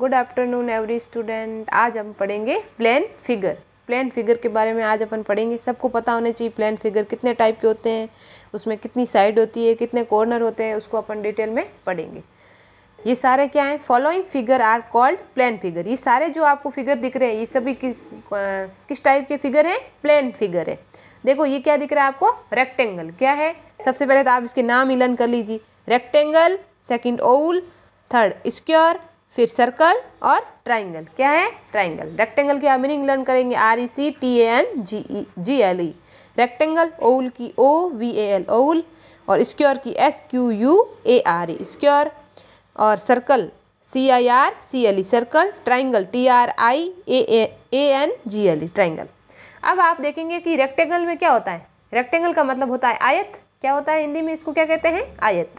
good afternoon every student आज हम पढ़ेंगे प्लेन फिगर प्लेन फिगर के बारे में आज अपन पढ़ेंगे सबको पता होना चाहिए प्लेन फिगर कितने टाइप के होते हैं उसमें कितनी साइड होती है कितने कॉर्नर होते हैं उसको अपन डिटेल में पढ़ेंगे ये सारे क्या हैं following figure are called plane figure ये सारे जो आपको फिगर दिख रहे हैं ये सभी कि, किस टाइप के फिगर हैं प्लेन फिगर है देखो ये क्या दिख रहा है आपको रेक्टेंगल क्या है सबसे पहले तो आप इसके नाम इलन कर लीजिए rectangle second oval third square फिर सर्कल और ट्राइंगल क्या है ट्राइंगल रेक्टेंगल की मीनिंग लर्न करेंगे R E C T A N G E G L E rectangle oval की ओ वी ए एल ओल और स्क्योर की S Q U A R E e, square और circle C I R C L E circle triangle T R I A N G L E triangle अब आप देखेंगे कि rectangle में क्या होता है रेक्टेंगल का मतलब होता है आयत क्या होता है हिंदी में इसको क्या कहते हैं आयत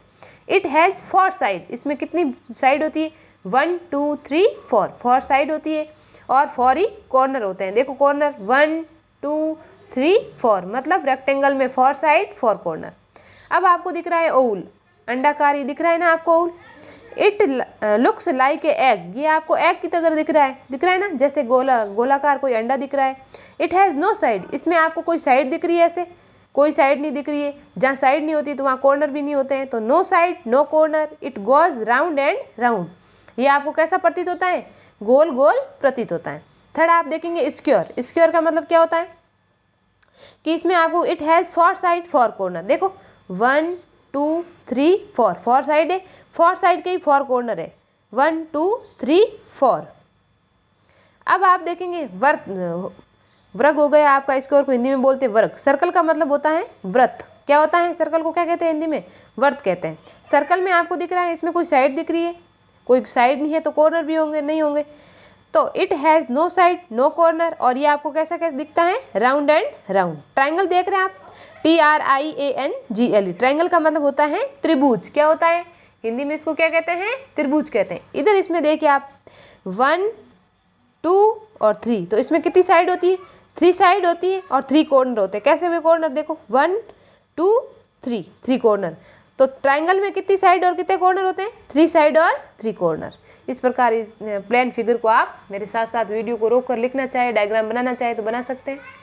इट हैज़ फोर साइड इसमें कितनी साइड होती है one two three four four side होती है और फोर ही कॉर्नर होते हैं देखो corner one two three four मतलब रेक्टेंगल में फोर साइड फोर कॉर्नर अब आपको दिख रहा है ओल अंडाकार दिख रहा है ना आपको oval it looks like a egg ये आपको एग की तरह दिख रहा है दिख रहा है ना जैसे गोला गोलाकार कोई अंडा दिख रहा है इट हैज़ नो साइड इसमें आपको कोई साइड दिख रही है ऐसे कोई साइड नहीं दिख रही है जहाँ साइड नहीं होती तो वहाँ कॉर्नर भी नहीं होते हैं तो no side no corner it goes round and round ये आपको कैसा प्रतीत होता है गोल गोल प्रतीत होता है थर्ड आप देखेंगे स्क्योर स्क्योर का मतलब क्या होता है कि इसमें आपको it has four side four corner देखो one two three four four side है फोर साइड के ही फोर कॉर्नर है वन टू थ्री फोर अब आप देखेंगे वर्त वर्ग हो गया आपका स्क्योर को हिंदी में बोलते हैं वर्ग सर्कल का मतलब होता है व्रत क्या होता है सर्कल को क्या कहते हैं हिंदी में वर्त कहते हैं सर्कल में आपको दिख रहा है इसमें कोई साइड दिख रही है कोई साइड नहीं है तो कॉर्नर भी होंगे नहीं होंगे तो it has no side no corner और ये आपको कैसा कैसा दिखता है राउंड एंड राउंड ट्राइंगल देख रहे हैं आप T R I A N G L E triangle का मतलब होता है त्रिभुज क्या होता है हिंदी में इसको क्या कहते हैं त्रिभुज कहते हैं इधर इसमें देखिए आप वन टू और थ्री तो इसमें कितनी साइड होती है थ्री साइड होती है और थ्री कॉर्नर होते हैं कैसे हुए कॉर्नर देखो one two three three corner तो ट्राइंगल में कितनी साइड और कितने कॉर्नर होते हैं थ्री साइड और थ्री कॉर्नर इस प्रकार इस प्लान फिगर को आप मेरे साथ साथ वीडियो को रोक कर लिखना चाहे डायग्राम बनाना चाहे तो बना सकते हैं